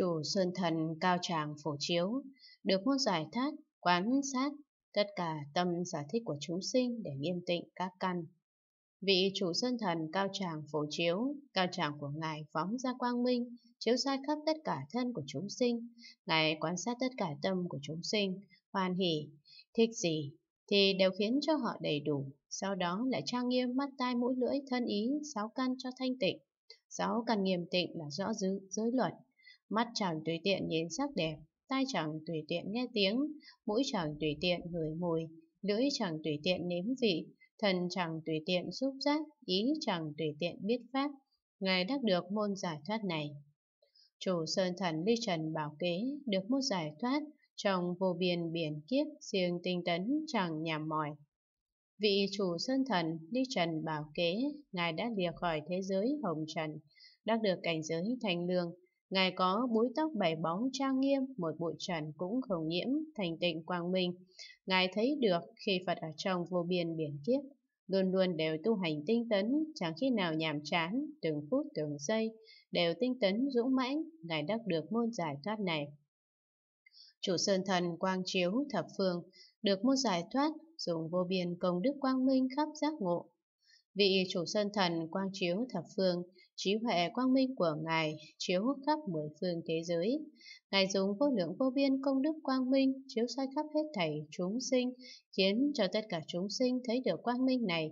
chủ sơn thần cao tràng phổ chiếu, được môn giải thoát quán sát tất cả tâm giả thích của chúng sinh để nghiêm tịnh các căn. Vị chủ sơn thần cao tràng phổ chiếu, cao tràng của Ngài phóng ra quang minh, chiếu sai khắp tất cả thân của chúng sinh. Ngài quan sát tất cả tâm của chúng sinh, hoan hỷ, thích gì thì đều khiến cho họ đầy đủ. Sau đó lại trang nghiêm mắt tai mũi lưỡi thân ý, sáu căn cho thanh tịnh. Sáu căn nghiêm tịnh là rõ giới, giới luật, Mắt chẳng tùy tiện nhìn sắc đẹp, tai chẳng tùy tiện nghe tiếng, mũi chẳng tùy tiện ngửi mùi, lưỡi chẳng tùy tiện nếm vị, thần chẳng tùy tiện xúc giác, ý chẳng tùy tiện biết pháp. Ngài đắc được môn giải thoát này. Chủ Sơn Thần Ly Trần bảo kế được môn giải thoát trong vô biên biển kiếp riêng tinh tấn chẳng nhàm mỏi. Vị chủ Sơn Thần Ly Trần bảo kế, Ngài đã lìa khỏi thế giới hồng trần, đắc được cảnh giới thanh lương, Ngài có búi tóc bảy bóng trang nghiêm, một bụi trần cũng không nhiễm, thành tịnh quang minh. Ngài thấy được khi Phật ở trong vô biên biển kiếp, luôn luôn đều tu hành tinh tấn, chẳng khi nào nhàm chán, từng phút từng giây, đều tinh tấn dũng mãnh, Ngài đắc được môn giải thoát này. Chủ Sơn Thần quang chiếu thập phương, được môn giải thoát, dùng vô biên công đức quang minh khắp giác ngộ. Vị chủ Sơn Thần quang chiếu thập phương, trí huệ quang minh của Ngài chiếu khắp mười phương thế giới. Ngài dùng vô lượng vô biên công đức quang minh chiếu soi khắp hết thảy chúng sinh, khiến cho tất cả chúng sinh thấy được quang minh này,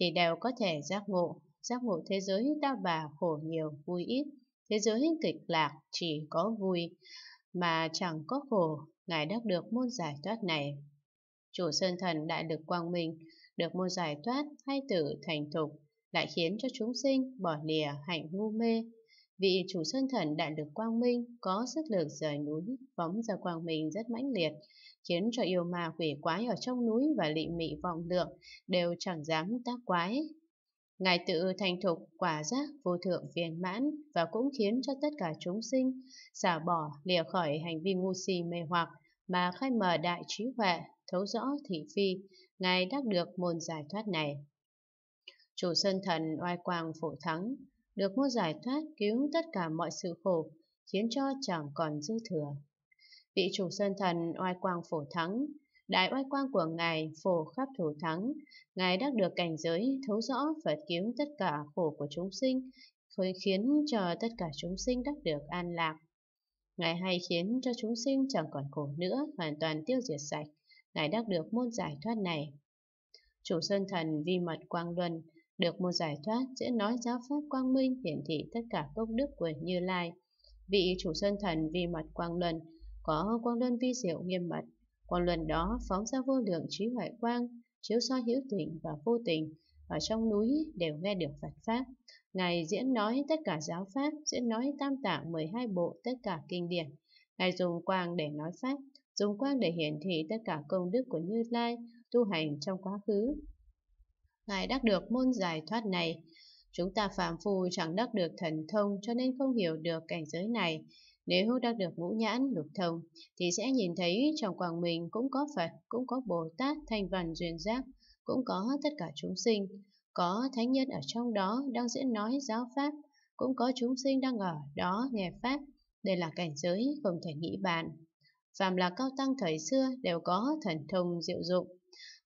thì đều có thể giác ngộ, giác ngộ thế giới ta bà khổ nhiều vui ít, thế giới kịch lạc chỉ có vui, mà chẳng có khổ, Ngài đắc được môn giải thoát này. Chủ Sơn Thần Đại Lực Quang Minh được môn giải thoát hay tử thành thục lại khiến cho chúng sinh bỏ lìa hạnh ngu mê. Vị chủ sơn thần đại lực quang minh có sức lực rời núi, phóng ra quang minh rất mãnh liệt, khiến cho yêu ma quỷ quái ở trong núi và lị mị vọng lượng đều chẳng dám tác quái. Ngài tự thành thục quả giác vô thượng viên mãn và cũng khiến cho tất cả chúng sinh xả bỏ lìa khỏi hành vi ngu si mê hoặc mà khai mở đại trí huệ, thấu rõ thị phi, Ngài đắc được môn giải thoát này. Chủ sơn thần oai quang phổ thắng, được mua giải thoát cứu tất cả mọi sự khổ, khiến cho chẳng còn dư thừa. Vị chủ sơn thần oai quang phổ thắng, đại oai quang của Ngài phổ khắp thủ thắng, Ngài đã được cảnh giới thấu rõ Phật cứu tất cả khổ của chúng sinh, khơi khiến cho tất cả chúng sinh đắc được an lạc. Ngài hay khiến cho chúng sinh chẳng còn khổ nữa, hoàn toàn tiêu diệt sạch, Ngài đắc được môn giải thoát này. Chủ Sơn Thần vi mật quang luân, được một giải thoát sẽ nói giáo pháp quang minh hiển thị tất cả công đức của Như Lai. Vị chủ sơn thần vì mặt quang luân, có quang luân vi diệu nghiêm mật. Quang luân đó phóng ra vô lượng trí huệ quang, chiếu soi hữu tình và vô tình, ở trong núi đều nghe được Phật Pháp. Ngài diễn nói tất cả giáo Pháp, diễn nói tam tạng 12 bộ tất cả kinh điển. Ngài dùng quang để nói Pháp, dùng quang để hiển thị tất cả công đức của Như Lai, tu hành trong quá khứ, Ngài đắc được môn giải thoát này. Chúng ta phạm phù chẳng đắc được thần thông cho nên không hiểu được cảnh giới này. Nếu đắc được ngũ nhãn lục thông thì sẽ nhìn thấy trong quang mình cũng có Phật, cũng có Bồ Tát, Thanh Văn, Duyên Giác, cũng có tất cả chúng sinh. Có thánh nhân ở trong đó đang diễn nói giáo Pháp, cũng có chúng sinh đang ở đó nghe Pháp. Đây là cảnh giới không thể nghĩ bàn. Phạm là cao tăng thời xưa đều có thần thông diệu dụng,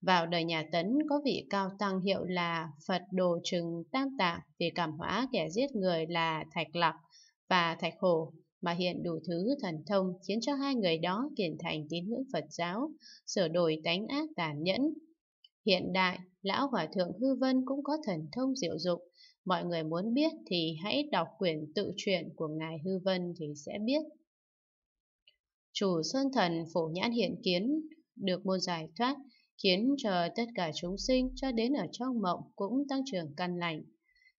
vào đời nhà Tấn có vị cao tăng hiệu là Phật Đồ Trừng Tam Tạng vì cảm hóa kẻ giết người là Thạch Lặc và Thạch Hổ mà hiện đủ thứ thần thông khiến cho hai người đó kiện thành tín ngưỡng Phật giáo, sửa đổi tánh ác tàn nhẫn. Hiện đại, Lão Hòa Thượng Hư Vân cũng có thần thông diệu dụng. Mọi người muốn biết thì hãy đọc quyển tự truyện của Ngài Hư Vân thì sẽ biết. Chủ Sơn Thần Phổ Nhãn Hiện Kiến được môn giải thoát khiến cho tất cả chúng sinh cho đến ở trong mộng cũng tăng trưởng căn lành.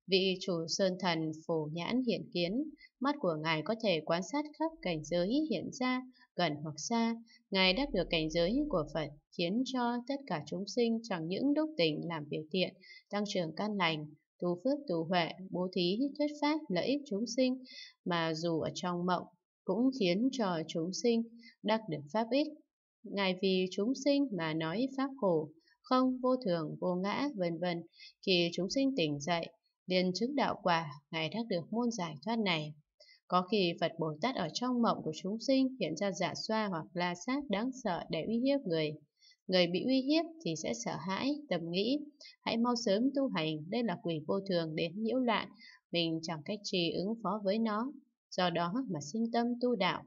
Vị chủ sơn thần phổ nhãn hiện kiến, mắt của Ngài có thể quan sát khắp cảnh giới hiện ra, gần hoặc xa. Ngài đắc được cảnh giới của Phật, khiến cho tất cả chúng sinh chẳng những đúc tỉnh làm việc thiện, tăng trưởng căn lành, tu phước tu huệ, bố thí, thuyết pháp, lợi ích chúng sinh, mà dù ở trong mộng, cũng khiến cho chúng sinh đắc được pháp ích Ngài vì chúng sinh mà nói pháp khổ, không vô thường, vô ngã, vân vân. Khi chúng sinh tỉnh dậy, liền chứng đạo quả, Ngài đã được môn giải thoát này. Có khi Phật Bồ Tát ở trong mộng của chúng sinh hiện ra giả dạ xoa hoặc la sát đáng sợ để uy hiếp người. Người bị uy hiếp thì sẽ sợ hãi, tầm nghĩ. Hãy mau sớm tu hành, đây là quỷ vô thường đến nhiễu loạn, mình chẳng cách trì ứng phó với nó. Do đó mà sinh tâm tu đạo,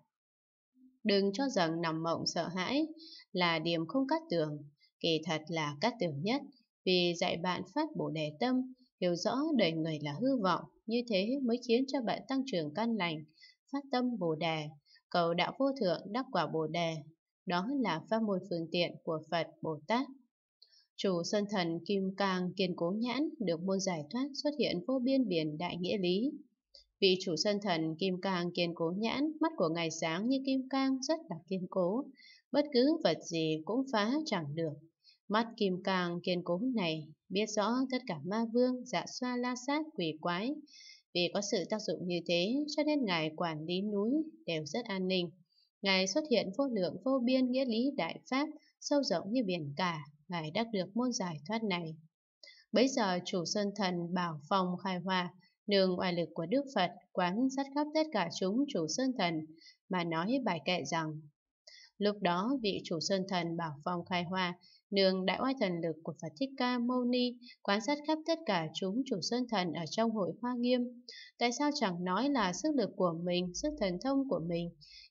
Đừng cho rằng nằm mộng sợ hãi là điểm không cắt tường, kỳ thật là cắt tường nhất, vì dạy bạn phát bổ đề tâm, hiểu rõ đời người là hư vọng, như thế mới khiến cho bạn tăng trưởng căn lành, phát tâm bồ đề, cầu đạo vô thượng đắc quả bồ đề. Đó là pháp môn phương tiện của Phật Bồ Tát. Chủ sơn thần Kim Cang kiên cố nhãn được môn giải thoát xuất hiện vô biên biển đại nghĩa lý. Vị chủ sơn thần kim cang kiên cố nhãn, mắt của ngài sáng như kim cang rất là kiên cố, bất cứ vật gì cũng phá chẳng được. Mắt kim cang kiên cố này biết rõ tất cả ma vương, dạ xoa la sát, quỷ quái. Vì có sự tác dụng như thế cho nên ngài quản lý núi đều rất an ninh. Ngài xuất hiện vô lượng vô biên nghĩa lý đại pháp, sâu rộng như biển cả, ngài đắc được môn giải thoát này. bây giờ chủ sơn thần bảo phòng khai hòa, Nương oai lực của Đức Phật quán sát khắp tất cả chúng chủ sơn thần mà nói bài kệ rằng Lúc đó vị chủ sơn thần Bảo Phong Khai Hoa nương đại oai thần lực của Phật Thích Ca Mâu Ni quan sát khắp tất cả chúng chủ sơn thần ở trong hội hoa nghiêm. Tại sao chẳng nói là sức lực của mình, sức thần thông của mình?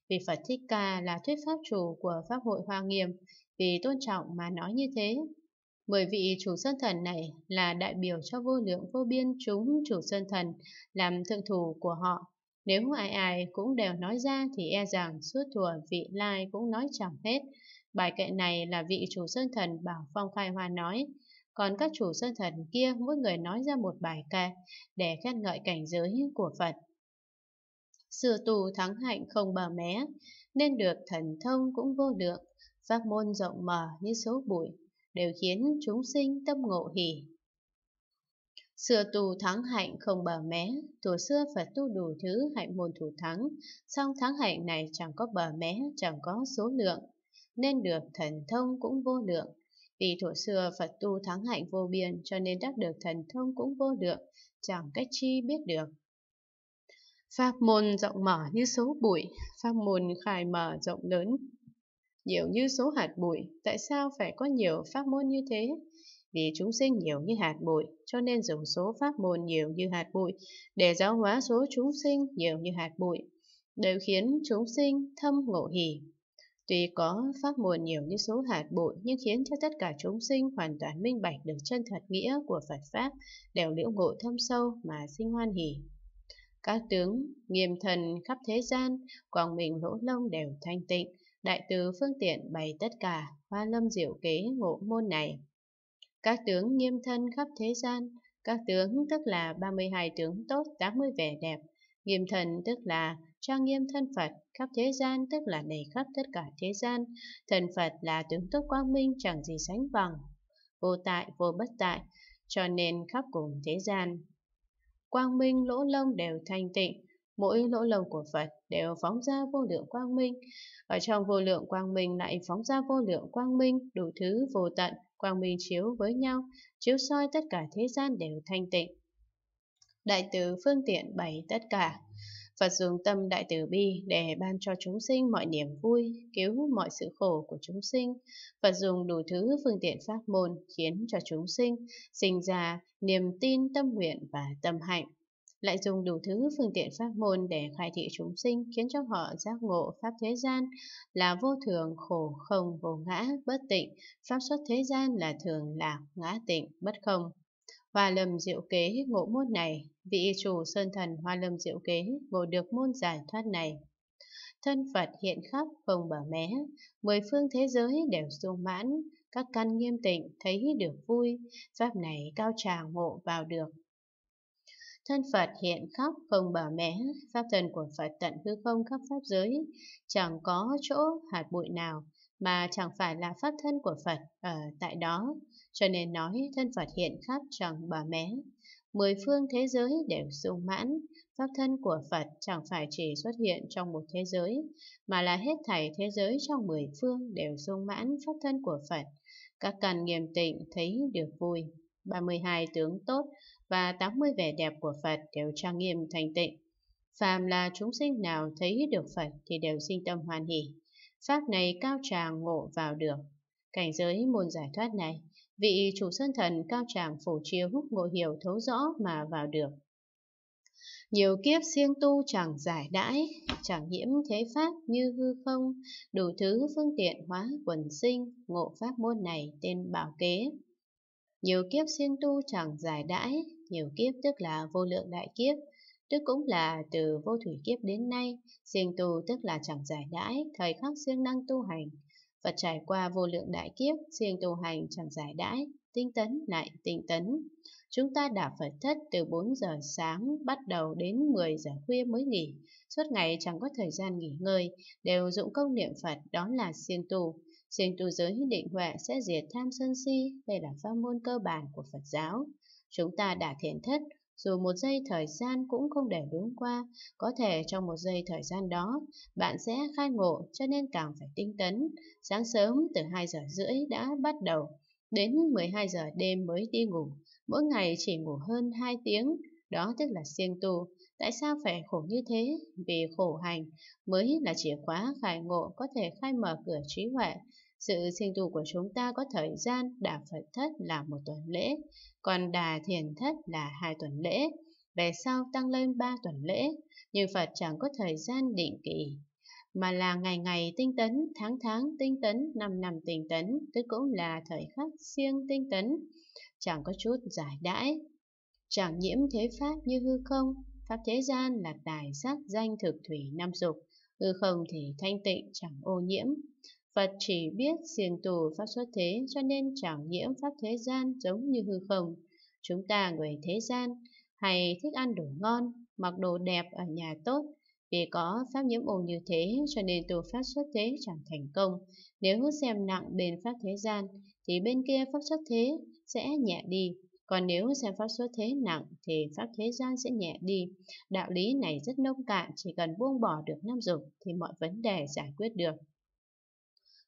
Vì Phật Thích Ca là thuyết pháp chủ của Pháp hội hoa nghiêm, vì tôn trọng mà nói như thế. Mười vị chủ sơn thần này là đại biểu cho vô lượng vô biên chúng chủ sơn thần làm thượng thủ của họ. Nếu ai ai cũng đều nói ra thì e rằng suốt thùa vị lai cũng nói chẳng hết. Bài kệ này là vị chủ sơn thần Bảo Phong Khai Hoa nói. Còn các chủ sơn thần kia mỗi người nói ra một bài kệ để khen ngợi cảnh giới của Phật. Xưa tù thắng hạnh không bờ mé, nên được thần thông cũng vô lượng, pháp môn rộng mở như số bụi, đều khiến chúng sinh tâm ngộ hỉ. Xưa tu thắng hạnh không bờ mé, tuổi xưa Phật tu đủ thứ hạnh môn thủ thắng, song thắng hạnh này chẳng có bờ mé, chẳng có số lượng, nên được thần thông cũng vô lượng. Vì thuở xưa Phật tu thắng hạnh vô biên cho nên đắc được thần thông cũng vô lượng, chẳng cách chi biết được. Pháp môn rộng mở như số bụi, pháp môn khai mở rộng lớn, nhiều như số hạt bụi, tại sao phải có nhiều pháp môn như thế? Vì chúng sinh nhiều như hạt bụi, cho nên dùng số pháp môn nhiều như hạt bụi để giáo hóa số chúng sinh nhiều như hạt bụi, đều khiến chúng sinh thâm ngộ hỷ. Tuy có pháp môn nhiều như số hạt bụi nhưng khiến cho tất cả chúng sinh hoàn toàn minh bạch được chân thật nghĩa của Phật Pháp, đều liễu ngộ thâm sâu mà sinh hoan hỷ. Các tướng, nghiêm thần khắp thế gian, quang mình lỗ lông đều thanh tịnh, đại tứ phương tiện bày tất cả, hoa lâm diệu kế ngộ môn này. Các tướng nghiêm thân khắp thế gian, các tướng tức là 32 tướng tốt 80 vẻ đẹp, nghiêm thần tức là trang nghiêm thân Phật, khắp thế gian tức là đầy khắp tất cả thế gian, thần Phật là tướng tốt quang minh chẳng gì sánh bằng, vô tại vô bất tại, cho nên khắp cùng thế gian. Quang minh lỗ lông đều thanh tịnh, mỗi lỗ lồng của Phật đều phóng ra vô lượng quang minh. Ở trong vô lượng quang minh lại phóng ra vô lượng quang minh, đủ thứ vô tận, quang minh chiếu với nhau, chiếu soi tất cả thế gian đều thanh tịnh. Đại từ phương tiện bày tất cả. Phật dùng tâm đại từ bi để ban cho chúng sinh mọi niềm vui, cứu mọi sự khổ của chúng sinh. Phật dùng đủ thứ phương tiện pháp môn khiến cho chúng sinh sinh ra niềm tin, tâm nguyện và tâm hạnh lại dùng đủ thứ phương tiện pháp môn để khai thị chúng sinh, khiến cho họ giác ngộ pháp thế gian là vô thường, khổ, không, vô ngã, bất tịnh, pháp xuất thế gian là thường, lạc, ngã tịnh, bất không. Hoa lâm diệu kế ngộ môn này, vị chủ sơn thần hoa lâm diệu kế ngộ được môn giải thoát này. Thân Phật hiện khắp không bờ mé, mười phương thế giới đều sung mãn, các căn nghiêm tịnh thấy được vui, pháp này cao tràng ngộ vào được Thân Phật hiện khắp không bờ mẽ, pháp thân của Phật tận hư không khắp pháp giới, chẳng có chỗ hạt bụi nào mà chẳng phải là pháp thân của Phật ở tại đó, cho nên nói thân Phật hiện khắp chẳng bờ mé. Mười phương thế giới đều sung mãn, pháp thân của Phật chẳng phải chỉ xuất hiện trong một thế giới, mà là hết thảy thế giới trong mười phương đều sung mãn pháp thân của Phật. Các cần nghiêm tịnh thấy được vui. 32 tướng tốt và 80 vẻ đẹp của Phật đều trang nghiêm thành tịnh. Phàm là chúng sinh nào thấy được Phật thì đều sinh tâm hoan hỷ. Pháp này cao tràng ngộ vào được. Cảnh giới môn giải thoát này, vị chủ sơn thần cao tràng phổ chiếu ngộ hiểu thấu rõ mà vào được. Nhiều kiếp siêng tu chẳng giải đãi, chẳng nhiễm thế pháp như hư không, đủ thứ phương tiện hóa quần sinh, ngộ pháp môn này tên bảo kế. Nhiều kiếp xin tu chẳng giải đãi, nhiều kiếp tức là vô lượng đại kiếp, tức cũng là từ vô thủy kiếp đến nay, riêng tu tức là chẳng giải đãi, thời khắc siêng năng tu hành. Phật trải qua vô lượng đại kiếp, siêng tu hành chẳng giải đãi, tinh tấn lại tinh tấn. Chúng ta đã Phật thất từ 4 giờ sáng bắt đầu đến 10 giờ khuya mới nghỉ, suốt ngày chẳng có thời gian nghỉ ngơi, đều dụng công niệm Phật đó là siêng tu. Sinh tu giới định huệ sẽ diệt tham sân si, đây là pháp môn cơ bản của Phật giáo. Chúng ta đã thiện thất, dù một giây thời gian cũng không để đúng qua, có thể trong một giây thời gian đó, bạn sẽ khai ngộ cho nên càng phải tinh tấn. Sáng sớm từ 2 giờ rưỡi đã bắt đầu, đến 12 giờ đêm mới đi ngủ, mỗi ngày chỉ ngủ hơn 2 tiếng, đó tức là siêng tu. Tại sao phải khổ như thế? Vì khổ hành mới là chìa khóa khai ngộ có thể khai mở cửa trí huệ, sự sinh tu của chúng ta có thời gian đà Phật thất là một tuần lễ, còn đà thiền thất là hai tuần lễ, về sau tăng lên ba tuần lễ, nhưng Phật chẳng có thời gian định kỳ, mà là ngày ngày tinh tấn, tháng tháng tinh tấn, năm năm tinh tấn, tức cũng là thời khắc siêng tinh tấn, chẳng có chút giải đãi. Chẳng nhiễm thế pháp như hư không, pháp thế gian là tài sắc danh thực thủy năm dục, hư không thì thanh tịnh chẳng ô nhiễm, Phật chỉ biết xiền tù pháp xuất thế cho nên chẳng nhiễm pháp thế gian giống như hư không. Chúng ta người thế gian hay thích ăn đồ ngon, mặc đồ đẹp ở nhà tốt. Vì có pháp nhiễm ô như thế cho nên tù pháp xuất thế chẳng thành công. Nếu xem nặng bên pháp thế gian thì bên kia pháp xuất thế sẽ nhẹ đi. Còn nếu xem pháp xuất thế nặng thì pháp thế gian sẽ nhẹ đi. Đạo lý này rất nông cạn, chỉ cần buông bỏ được năm dục thì mọi vấn đề giải quyết được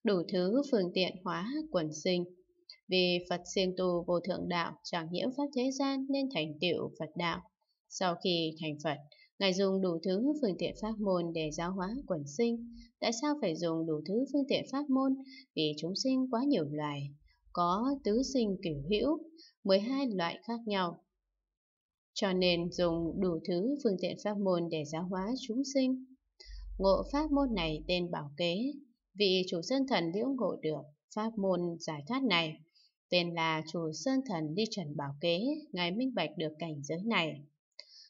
đủ thứ phương tiện hóa quần sinh. Vì Phật siêng tu vô thượng đạo chẳng nhiễm pháp thế gian nên thành tựu Phật đạo. Sau khi thành Phật, Ngài dùng đủ thứ phương tiện pháp môn để giáo hóa quần sinh. Tại sao phải dùng đủ thứ phương tiện pháp môn? Vì chúng sinh quá nhiều loài, có tứ sinh kiểu hữu, 12 loại khác nhau. Cho nên dùng đủ thứ phương tiện pháp môn để giáo hóa chúng sinh. Ngộ pháp môn này tên bảo kế, vị chủ sơn thần liễu ngộ được pháp môn giải thoát này, tên là chủ sơn thần đi trần bảo kế, ngài minh bạch được cảnh giới này.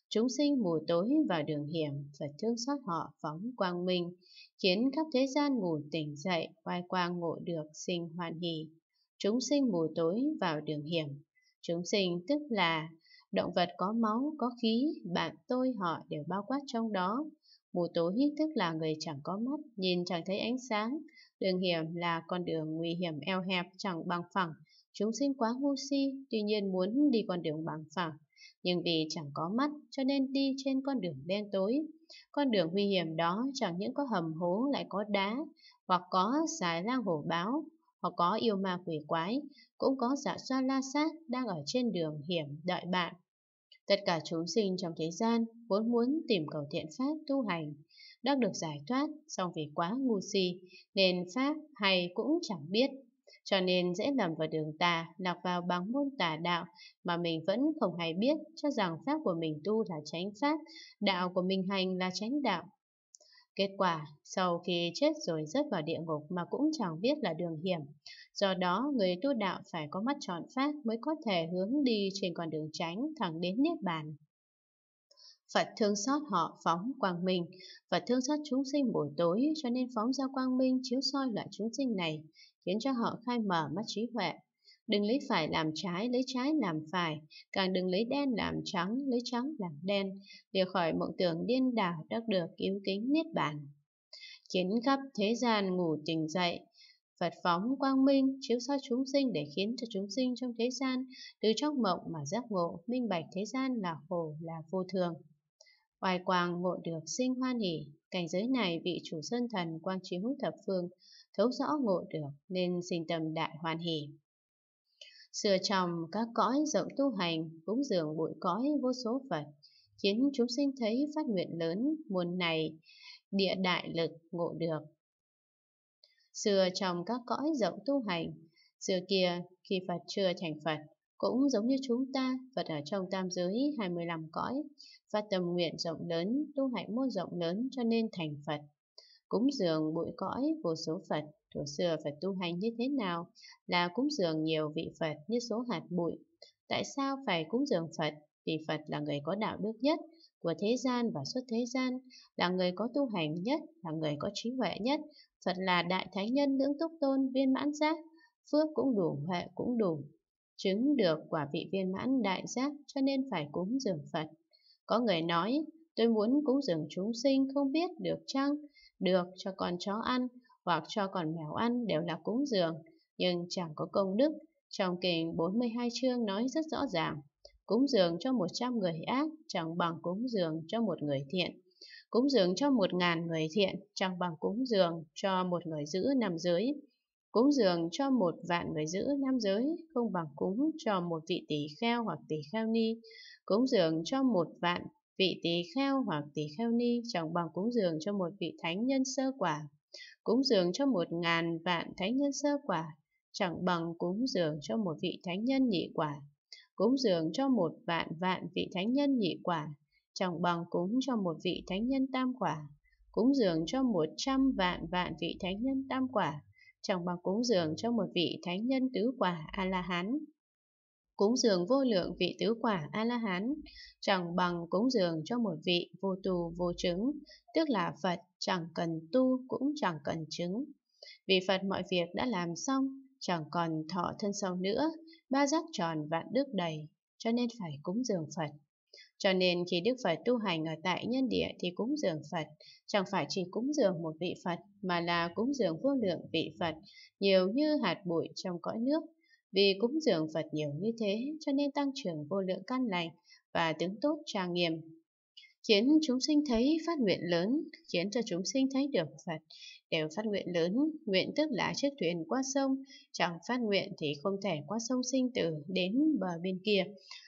Chúng sinh mù tối vào đường hiểm, Phật thương xót họ phóng quang minh, khiến khắp thế gian ngủ tỉnh dậy, oai quang ngộ được sinh hoan hỷ. Chúng sinh mù tối vào đường hiểm, chúng sinh tức là động vật có máu, có khí, bạn tôi họ đều bao quát trong đó, Mù tối tức là người chẳng có mắt, nhìn chẳng thấy ánh sáng. Đường hiểm là con đường nguy hiểm eo hẹp chẳng bằng phẳng. Chúng sinh quá ngu si, tuy nhiên muốn đi con đường bằng phẳng. Nhưng vì chẳng có mắt cho nên đi trên con đường đen tối. Con đường nguy hiểm đó chẳng những có hầm hố lại có đá, hoặc có xài lang hổ báo, hoặc có yêu ma quỷ quái, cũng có dạ xoa la sát đang ở trên đường hiểm đợi bạn. Tất cả chúng sinh trong thế gian vốn muốn tìm cầu thiện pháp tu hành, đang được giải thoát, song vì quá ngu si nên pháp hay cũng chẳng biết, cho nên dễ lầm vào đường tà, lạc vào bằng môn tà đạo mà mình vẫn không hay biết, cho rằng pháp của mình tu là tránh pháp, đạo của mình hành là tránh đạo. Kết quả, sau khi chết rồi rớt vào địa ngục mà cũng chẳng biết là đường hiểm, Do đó, người tu đạo phải có mắt tròn phát mới có thể hướng đi trên con đường tránh thẳng đến Niết Bàn. Phật thương xót họ phóng quang minh, Phật thương xót chúng sinh buổi tối cho nên phóng ra quang minh chiếu soi loại chúng sinh này, khiến cho họ khai mở mắt trí huệ. Đừng lấy phải làm trái, lấy trái làm phải, càng đừng lấy đen làm trắng, lấy trắng làm đen, để khỏi mộng tưởng điên đảo đắc được cứu kính niết bàn. Kiến khắp thế gian ngủ tỉnh dậy, Phật phóng quang minh chiếu soi chúng sinh để khiến cho chúng sinh trong thế gian từ trong mộng mà giác ngộ, minh bạch thế gian là khổ, là vô thường. hoài quang ngộ được sinh hoan hỷ, cảnh giới này vị chủ sơn thần quang chiếu thập phương, thấu rõ ngộ được nên sinh tâm đại hoan hỷ. Sửa trồng các cõi rộng tu hành, cúng dường bụi cõi vô số Phật, khiến chúng sinh thấy phát nguyện lớn, muôn này, địa đại lực ngộ được, xưa trong các cõi rộng tu hành, xưa kia khi Phật chưa thành Phật, cũng giống như chúng ta, Phật ở trong tam giới 25 cõi, và tầm nguyện rộng lớn, tu hạnh môn rộng lớn cho nên thành Phật. Cúng dường bụi cõi vô số Phật, thuở xưa Phật tu hành như thế nào là cúng dường nhiều vị Phật như số hạt bụi. Tại sao phải cúng dường Phật? Vì Phật là người có đạo đức nhất của thế gian và xuất thế gian, là người có tu hành nhất, là người có trí huệ nhất, Phật là đại thánh nhân lưỡng túc tôn viên mãn giác, phước cũng đủ, huệ cũng đủ. Chứng được quả vị viên mãn đại giác cho nên phải cúng dường Phật. Có người nói, tôi muốn cúng dường chúng sinh không biết được chăng? Được cho con chó ăn hoặc cho con mèo ăn đều là cúng dường, nhưng chẳng có công đức. Trong kinh 42 chương nói rất rõ ràng, cúng dường cho 100 người ác chẳng bằng cúng dường cho một người thiện cúng dường cho một ngàn người thiện chẳng bằng cúng dường cho một người giữ nam giới. Cúng dường cho một vạn người giữ nam giới không bằng cúng cho một vị tỷ kheo hoặc tỷ kheo ni. Cúng dường cho một vạn vị tỳ kheo hoặc tỳ kheo ni chẳng bằng cúng dường cho một vị thánh nhân sơ quả cúng dường cho một ngàn vạn thánh nhân sơ quả chẳng bằng cúng dường cho một vị thánh nhân nhị quả cúng dường cho một vạn vạn vị thánh nhân nhị quả chẳng bằng cúng cho một vị thánh nhân tam quả, cúng dường cho một trăm vạn vạn vị thánh nhân tam quả, chẳng bằng cúng dường cho một vị thánh nhân tứ quả A-la-hán. Cúng dường vô lượng vị tứ quả A-la-hán, chẳng bằng cúng dường cho một vị vô tù vô chứng, tức là Phật chẳng cần tu cũng chẳng cần chứng. Vì Phật mọi việc đã làm xong, chẳng còn thọ thân sau nữa, ba giác tròn vạn đức đầy, cho nên phải cúng dường Phật. Cho nên khi Đức Phật tu hành ở tại nhân địa thì cúng dường Phật, chẳng phải chỉ cúng dường một vị Phật mà là cúng dường vô lượng vị Phật, nhiều như hạt bụi trong cõi nước. Vì cúng dường Phật nhiều như thế cho nên tăng trưởng vô lượng căn lành và tướng tốt trang nghiêm, khiến chúng sinh thấy phát nguyện lớn, khiến cho chúng sinh thấy được Phật, đều phát nguyện lớn, nguyện tức là chiếc thuyền qua sông, chẳng phát nguyện thì không thể qua sông sinh tử đến bờ bên kia.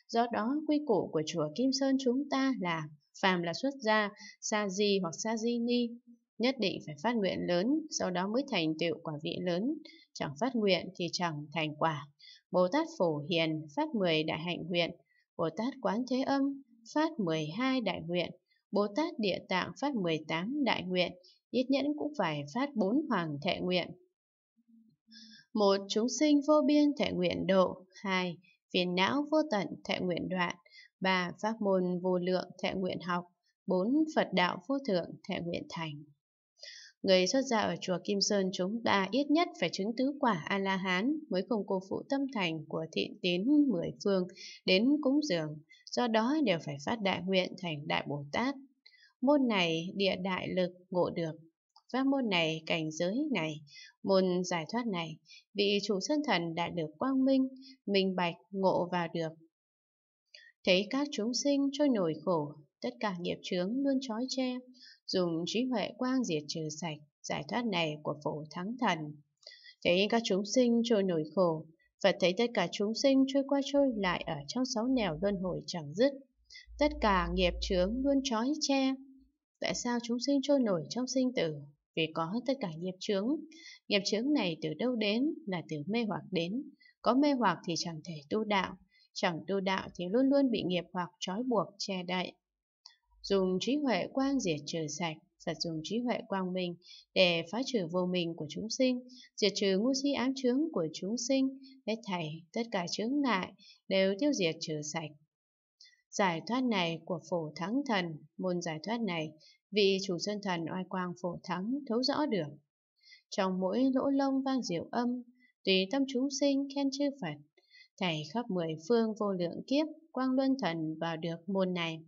Do đó, quy củ của chùa Kim Sơn chúng ta là phàm là xuất gia, sa di hoặc sa di ni, nhất định phải phát nguyện lớn, sau đó mới thành tựu quả vị lớn, chẳng phát nguyện thì chẳng thành quả. Bồ Tát Phổ Hiền phát 10 đại hạnh nguyện, Bồ Tát Quán Thế Âm phát 12 đại nguyện, Bồ Tát Địa Tạng phát 18 đại nguyện, ít nhẫn cũng phải phát bốn hoàng thệ nguyện. Một chúng sinh vô biên thệ nguyện độ, hai phiền não vô tận thệ nguyện đoạn, ba pháp môn vô lượng thệ nguyện học, bốn Phật đạo vô thượng thệ nguyện thành. Người xuất gia ở chùa Kim Sơn chúng ta ít nhất phải chứng tứ quả A-la-hán mới không cô phụ tâm thành của thiện tín mười phương đến cúng dường, do đó đều phải phát đại nguyện thành đại Bồ Tát. Môn này địa đại lực ngộ được. Pháp môn này, cảnh giới này, môn giải thoát này, vị chủ sơn thần đã được quang minh, minh bạch, ngộ vào được. Thấy các chúng sinh trôi nổi khổ, tất cả nghiệp chướng luôn trói che, dùng trí huệ quang diệt trừ sạch, giải thoát này của phổ thắng thần. Thấy các chúng sinh trôi nổi khổ, Phật thấy tất cả chúng sinh trôi qua trôi lại ở trong sáu nẻo luân hồi chẳng dứt. Tất cả nghiệp chướng luôn trói che, Tại sao chúng sinh trôi nổi trong sinh tử? Vì có tất cả nghiệp chướng. Nghiệp chướng này từ đâu đến là từ mê hoặc đến. Có mê hoặc thì chẳng thể tu đạo. Chẳng tu đạo thì luôn luôn bị nghiệp hoặc trói buộc che đậy. Dùng trí huệ quang diệt trừ sạch, Phật dùng trí huệ quang minh để phá trừ vô minh của chúng sinh, diệt trừ ngu si ám chướng của chúng sinh, hết thảy tất cả chướng ngại đều tiêu diệt trừ sạch Giải thoát này của phổ thắng thần, môn giải thoát này, vị chủ sơn thần oai quang phổ thắng thấu rõ được. Trong mỗi lỗ lông vang diệu âm, tùy tâm chúng sinh khen chư Phật, thầy khắp mười phương vô lượng kiếp, quang luân thần vào được môn này.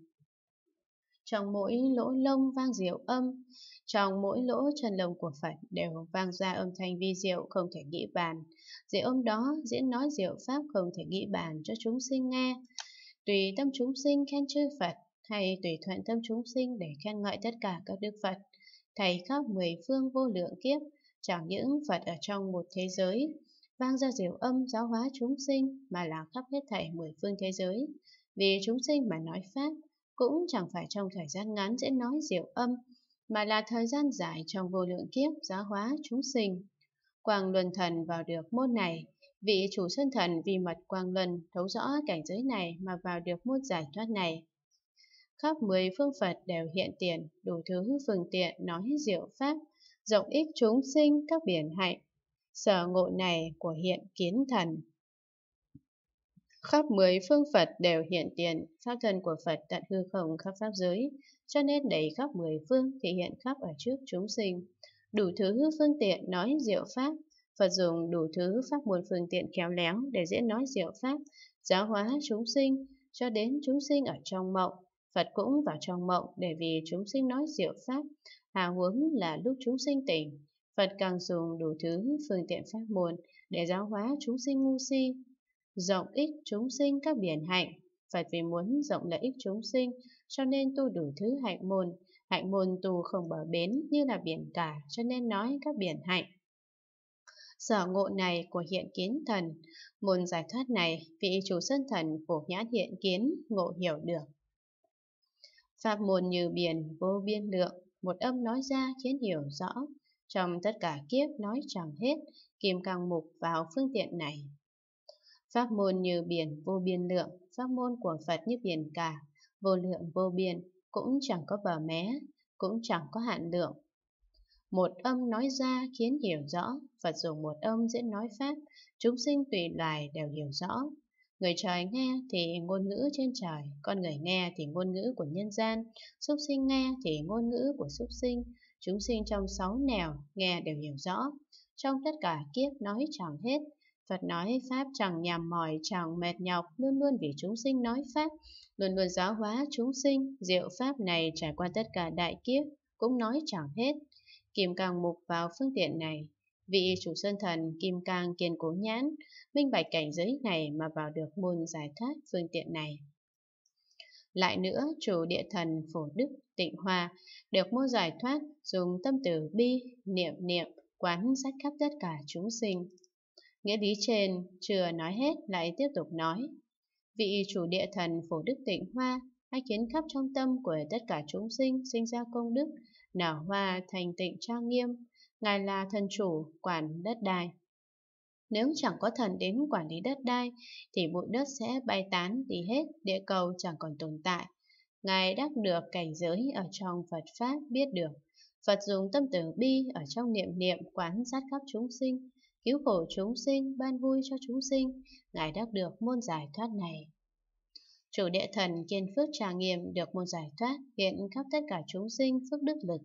Trong mỗi lỗ lông vang diệu âm, trong mỗi lỗ chân lông của Phật đều vang ra âm thanh vi diệu không thể nghĩ bàn. Diệu âm đó diễn nói diệu pháp không thể nghĩ bàn cho chúng sinh nghe tùy tâm chúng sinh khen chư Phật, hay tùy thuận tâm chúng sinh để khen ngợi tất cả các đức Phật, thầy khắp mười phương vô lượng kiếp, chẳng những Phật ở trong một thế giới, vang ra diệu âm giáo hóa chúng sinh mà là khắp hết thảy mười phương thế giới. Vì chúng sinh mà nói Pháp cũng chẳng phải trong thời gian ngắn dễ nói diệu âm, mà là thời gian dài trong vô lượng kiếp giáo hóa chúng sinh. Quang Luân Thần vào được môn này, Vị chủ sơn thần vì mật quang lần thấu rõ cảnh giới này mà vào được môn giải thoát này. Khắp mười phương Phật đều hiện tiền, đủ thứ phương tiện nói diệu pháp, rộng ích chúng sinh các biển hạnh, sở ngộ này của hiện kiến thần. Khắp mười phương Phật đều hiện tiền, pháp thân của Phật tận hư không khắp pháp giới, cho nên đầy khắp mười phương thì hiện khắp ở trước chúng sinh. Đủ thứ phương tiện nói diệu pháp, Phật dùng đủ thứ pháp môn phương tiện khéo léo để diễn nói diệu pháp, giáo hóa chúng sinh, cho đến chúng sinh ở trong mộng. Phật cũng vào trong mộng để vì chúng sinh nói diệu pháp, hà huống là lúc chúng sinh tỉnh. Phật càng dùng đủ thứ phương tiện pháp môn để giáo hóa chúng sinh ngu si, rộng ích chúng sinh các biển hạnh. Phật vì muốn rộng lợi ích chúng sinh, cho nên tu đủ thứ hạnh môn. Hạnh môn tu không bờ bến như là biển cả, cho nên nói các biển hạnh sở ngộ này của hiện kiến thần. Môn giải thoát này, vị chủ sân thần phổ nhãn hiện kiến ngộ hiểu được. Pháp môn như biển vô biên lượng, một âm nói ra khiến hiểu rõ. Trong tất cả kiếp nói chẳng hết, kim càng mục vào phương tiện này. Pháp môn như biển vô biên lượng, pháp môn của Phật như biển cả, vô lượng vô biên, cũng chẳng có bờ mé, cũng chẳng có hạn lượng, một âm nói ra khiến hiểu rõ, Phật dùng một âm diễn nói Pháp, chúng sinh tùy loài đều hiểu rõ. Người trời nghe thì ngôn ngữ trên trời, con người nghe thì ngôn ngữ của nhân gian, súc sinh nghe thì ngôn ngữ của súc sinh, chúng sinh trong sáu nẻo nghe đều hiểu rõ. Trong tất cả kiếp nói chẳng hết, Phật nói Pháp chẳng nhàm mỏi, chẳng mệt nhọc, luôn luôn vì chúng sinh nói Pháp, luôn luôn giáo hóa chúng sinh, diệu Pháp này trải qua tất cả đại kiếp, cũng nói chẳng hết. Kim Cang mục vào phương tiện này. Vị chủ sơn thần Kim Cang kiên cố nhãn, minh bạch cảnh giới này mà vào được môn giải thoát phương tiện này. Lại nữa, chủ địa thần Phổ Đức, Tịnh Hoa được môn giải thoát dùng tâm từ bi, niệm niệm, quán sát khắp tất cả chúng sinh. Nghĩa lý trên chưa nói hết lại tiếp tục nói. Vị chủ địa thần Phổ Đức Tịnh Hoa đã khiến khắp trong tâm của tất cả chúng sinh sinh ra công đức nở hoa thành tịnh trang nghiêm, Ngài là thần chủ quản đất đai. Nếu chẳng có thần đến quản lý đất đai, thì bụi đất sẽ bay tán đi hết, địa cầu chẳng còn tồn tại. Ngài đắc được cảnh giới ở trong Phật Pháp biết được. Phật dùng tâm từ bi ở trong niệm niệm quán sát khắp chúng sinh, cứu khổ chúng sinh, ban vui cho chúng sinh. Ngài đắc được môn giải thoát này. Chủ địa thần kiên phước trà nghiêm được môn giải thoát hiện khắp tất cả chúng sinh phước đức lực.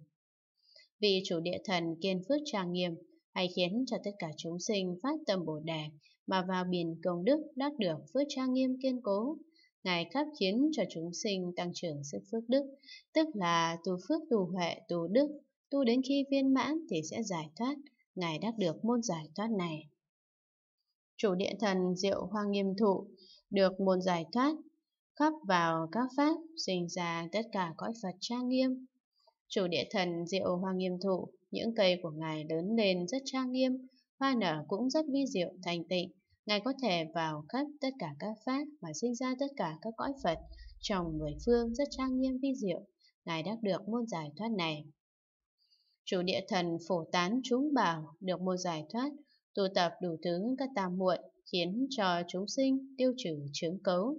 Vì chủ địa thần kiên phước trà nghiêm hay khiến cho tất cả chúng sinh phát tâm bồ đề mà vào biển công đức đắc được phước trang nghiêm kiên cố. Ngài khắp khiến cho chúng sinh tăng trưởng sức phước đức, tức là tu phước tu huệ tu đức, tu đến khi viên mãn thì sẽ giải thoát, Ngài đắc được môn giải thoát này. Chủ địa thần Diệu Hoa Nghiêm Thụ được môn giải thoát khắp vào các pháp, sinh ra tất cả cõi Phật trang nghiêm. Chủ địa thần diệu hoa nghiêm thụ, những cây của Ngài lớn lên rất trang nghiêm, hoa nở cũng rất vi diệu, thành tịnh. Ngài có thể vào khắp tất cả các pháp mà sinh ra tất cả các cõi Phật trong mười phương rất trang nghiêm vi diệu. Ngài đã được môn giải thoát này. Chủ địa thần phổ tán chúng bảo được môn giải thoát, tu tập đủ tướng các tam muội khiến cho chúng sinh tiêu trừ chứng cấu,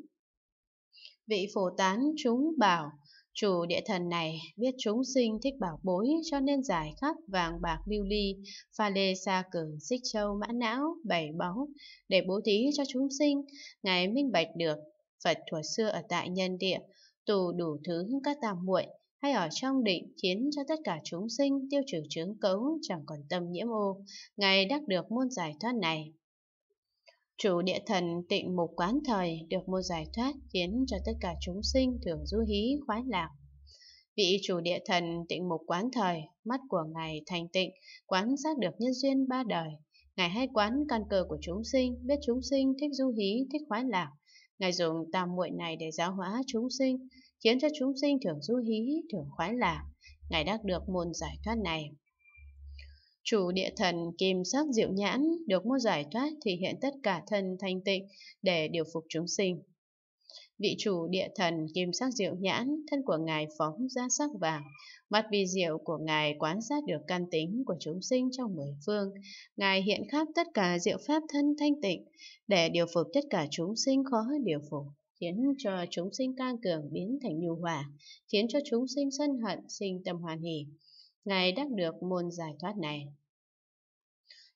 Vị phổ tán chúng bảo, chủ địa thần này biết chúng sinh thích bảo bối cho nên giải khắp vàng bạc lưu ly, pha lê sa cử, xích châu, mã não, bảy báu để bố thí cho chúng sinh, ngài minh bạch được. Phật thuở xưa ở tại nhân địa, tù đủ thứ các tam muội hay ở trong định khiến cho tất cả chúng sinh tiêu trừ chứng cấu chẳng còn tâm nhiễm ô, ngài đắc được môn giải thoát này. Chủ địa thần tịnh mục quán thời được một giải thoát khiến cho tất cả chúng sinh thường du hí khoái lạc. Vị chủ địa thần tịnh mục quán thời, mắt của Ngài thành tịnh, quán sát được nhân duyên ba đời. Ngài hay quán căn cơ của chúng sinh, biết chúng sinh thích du hí, thích khoái lạc. Ngài dùng tam muội này để giáo hóa chúng sinh, khiến cho chúng sinh thường du hí, thường khoái lạc. Ngài đắc được môn giải thoát này. Chủ địa thần kim sắc diệu nhãn được mua giải thoát thì hiện tất cả thân thanh tịnh để điều phục chúng sinh. Vị chủ địa thần kim sắc diệu nhãn, thân của Ngài phóng ra sắc vàng, mắt vi diệu của Ngài quan sát được căn tính của chúng sinh trong mười phương. Ngài hiện khắp tất cả diệu pháp thân thanh tịnh, để điều phục tất cả chúng sinh khó điều phục khiến cho chúng sinh ca cường biến thành nhu hòa, khiến cho chúng sinh sân hận, sinh tâm hoàn hỷ. Ngài đắc được môn giải thoát này.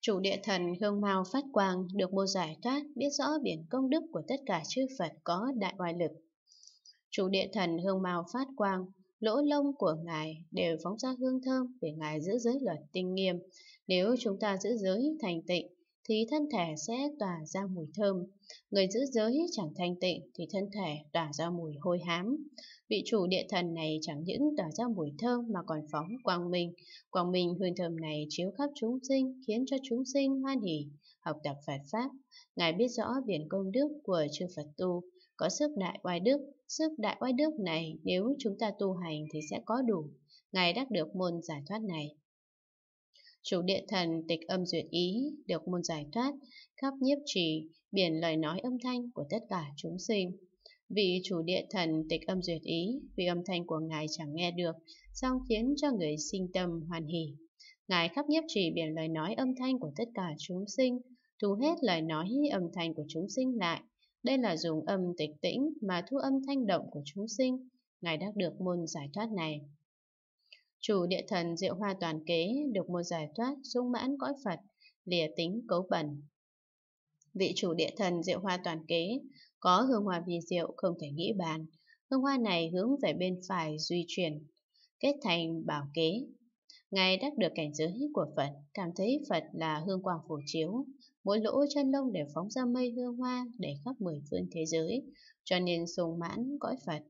Chủ địa thần Hương Mao Phát Quang được môn giải thoát biết rõ biển công đức của tất cả chư Phật có đại oai lực. Chủ địa thần Hương Mao Phát Quang, lỗ lông của Ngài đều phóng ra hương thơm để Ngài giữ giới luật tinh nghiêm. Nếu chúng ta giữ giới thành tịnh, thì thân thể sẽ tỏa ra mùi thơm, Người giữ giới chẳng thanh tịnh thì thân thể tỏa ra mùi hôi hám. Vị chủ địa thần này chẳng những tỏa ra mùi thơm mà còn phóng quang minh. Quang minh hương thơm này chiếu khắp chúng sinh, khiến cho chúng sinh hoan hỉ, học tập Phật Pháp. Ngài biết rõ biển công đức của chư Phật tu, có sức đại oai đức. Sức đại oai đức này nếu chúng ta tu hành thì sẽ có đủ. Ngài đắc được môn giải thoát này. Chủ địa thần tịch âm duyệt ý được môn giải thoát, khắp nhiếp trì, biển lời nói âm thanh của tất cả chúng sinh. Vì chủ địa thần tịch âm duyệt ý vì âm thanh của Ngài chẳng nghe được, song khiến cho người sinh tâm hoàn hỷ. Ngài khắp nhiếp trì biển lời nói âm thanh của tất cả chúng sinh, thu hết lời nói âm thanh của chúng sinh lại. Đây là dùng âm tịch tĩnh mà thu âm thanh động của chúng sinh. Ngài đã được môn giải thoát này. Chủ địa thần diệu hoa toàn kế được một giải thoát sung mãn cõi Phật, lìa tính cấu bẩn. Vị chủ địa thần diệu hoa toàn kế có hương hoa vi diệu không thể nghĩ bàn. Hương hoa này hướng về bên phải duy chuyển, kết thành bảo kế. Ngài đắc được cảnh giới của Phật, cảm thấy Phật là hương quang phổ chiếu. Mỗi lỗ chân lông đều phóng ra mây hương hoa để khắp mười phương thế giới, cho nên sung mãn cõi Phật,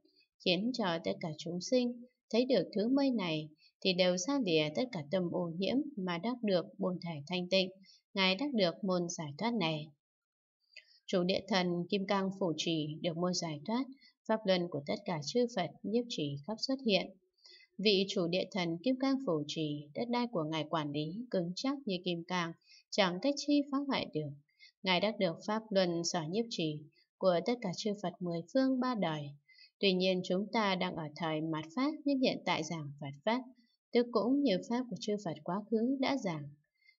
khiến cho tất cả chúng sinh thấy được thứ mây này thì đều xa lìa tất cả tâm ô nhiễm mà đắc được bồn thể thanh tịnh, Ngài đắc được môn giải thoát này. Chủ địa thần Kim Cang phủ trì được môn giải thoát, pháp luân của tất cả chư Phật nhiếp trì khắp xuất hiện. Vị chủ địa thần Kim Cang phủ trì, đất đai của Ngài quản lý cứng chắc như Kim Cang, chẳng cách chi phá hoại được. Ngài đắc được pháp luân sở nhiếp trì của tất cả chư Phật mười phương ba đời. Tuy nhiên chúng ta đang ở thời mạt Pháp nhưng hiện tại giảng Phật Pháp Tức cũng như pháp của chư Phật quá khứ đã giảng,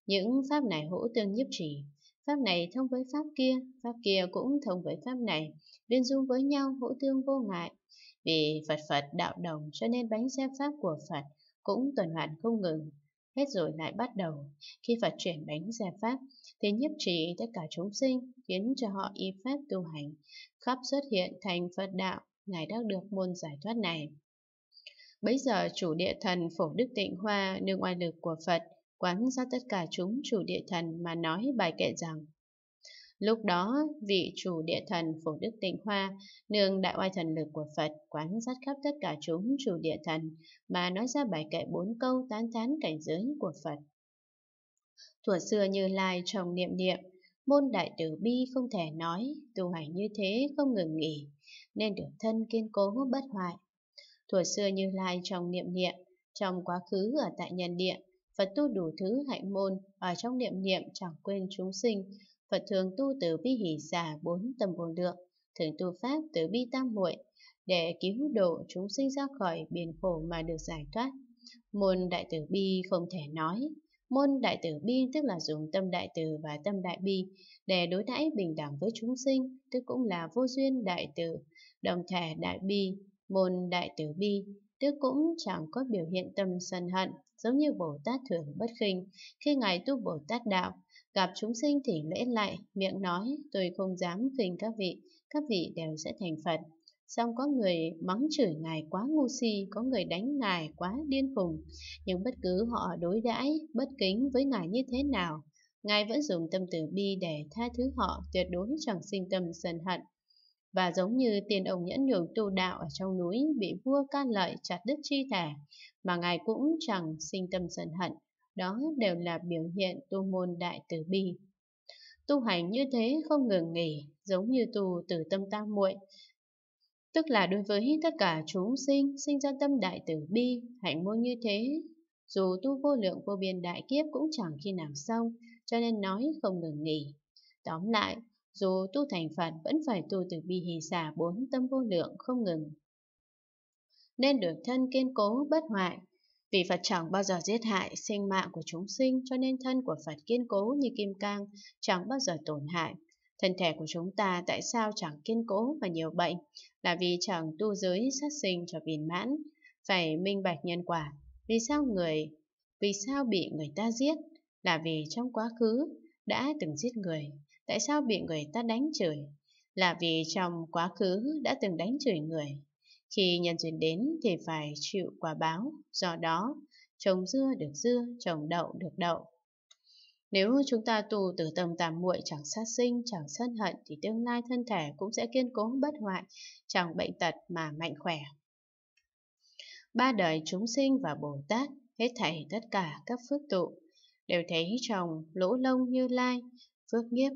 những pháp này hữu tương nhiếp trì, pháp này thông với pháp kia, pháp kia cũng thông với pháp này, liên dung với nhau hữu tương vô ngại. Vì Phật Phật đạo đồng cho nên bánh xe pháp của Phật cũng tuần hoàn không ngừng, hết rồi lại bắt đầu. Khi Phật chuyển bánh xe pháp, thì nhiếp trì tất cả chúng sinh, khiến cho họ y pháp tu hành, khắp xuất hiện thành Phật đạo, Ngài đã được môn giải thoát này. Bấy giờ chủ địa thần phổ đức tịnh hoa nương oai lực của Phật quán ra tất cả chúng chủ địa thần mà nói bài kệ rằng Lúc đó, vị chủ địa thần Phổ Đức Tịnh Hoa, nương đại oai thần lực của Phật, quán sát khắp tất cả chúng chủ địa thần, mà nói ra bài kệ bốn câu tán thán cảnh giới của Phật. Thuở xưa như lai trồng niệm niệm, môn đại tử bi không thể nói, tu hành như thế không ngừng nghỉ, nên được thân kiên cố bất hoại, Thuở xưa Như Lai trong niệm niệm, trong quá khứ ở tại nhân địa, Phật tu đủ thứ hạnh môn, ở trong niệm niệm chẳng quên chúng sinh. Phật thường tu từ bi hỷ giả bốn tầm vô lượng, thường tu pháp từ bi tam muội để cứu độ chúng sinh ra khỏi biển khổ mà được giải thoát. Môn đại tử bi không thể nói. Môn đại tử bi tức là dùng tâm đại từ và tâm đại bi để đối đãi bình đẳng với chúng sinh, tức cũng là vô duyên đại từ, đồng thể đại bi Môn đại tử bi, tức cũng chẳng có biểu hiện tâm sân hận, giống như Bồ Tát thường bất khinh. Khi Ngài tu Bồ Tát đạo, gặp chúng sinh thì lễ lại, miệng nói, tôi không dám khinh các vị, các vị đều sẽ thành Phật. Song có người mắng chửi Ngài quá ngu si, có người đánh Ngài quá điên khùng. Nhưng bất cứ họ đối đãi, bất kính với Ngài như thế nào, Ngài vẫn dùng tâm từ bi để tha thứ họ, tuyệt đối chẳng sinh tâm sân hận và giống như tiền ông nhẫn nhường tu đạo ở trong núi bị vua can lợi chặt đứt chi thể, mà ngài cũng chẳng sinh tâm sân hận, đó đều là biểu hiện tu môn đại từ bi. Tu hành như thế không ngừng nghỉ, giống như tu từ tâm tam muội, tức là đối với tất cả chúng sinh sinh ra tâm đại từ bi, hạnh môn như thế, dù tu vô lượng vô biên đại kiếp cũng chẳng khi nào xong, cho nên nói không ngừng nghỉ. Tóm lại, dù tu thành Phật vẫn phải tu từ bi hỷ xả bốn tâm vô lượng không ngừng. Nên được thân kiên cố bất hoại, vì Phật chẳng bao giờ giết hại sinh mạng của chúng sinh cho nên thân của Phật kiên cố như kim cang, chẳng bao giờ tổn hại. Thân thể của chúng ta tại sao chẳng kiên cố và nhiều bệnh là vì chẳng tu giới sát sinh cho viên mãn, phải minh bạch nhân quả. Vì sao người, vì sao bị người ta giết là vì trong quá khứ đã từng giết người, tại sao bị người ta đánh chửi, là vì trong quá khứ đã từng đánh chửi người. Khi nhân duyên đến thì phải chịu quả báo, do đó trồng dưa được dưa, trồng đậu được đậu. Nếu chúng ta tu từ tâm tàm muội chẳng sát sinh, chẳng sân hận thì tương lai thân thể cũng sẽ kiên cố bất hoại, chẳng bệnh tật mà mạnh khỏe. Ba đời chúng sinh và Bồ Tát, hết thảy tất cả các phước tụ, đều thấy trong lỗ lông như lai, phước nghiệp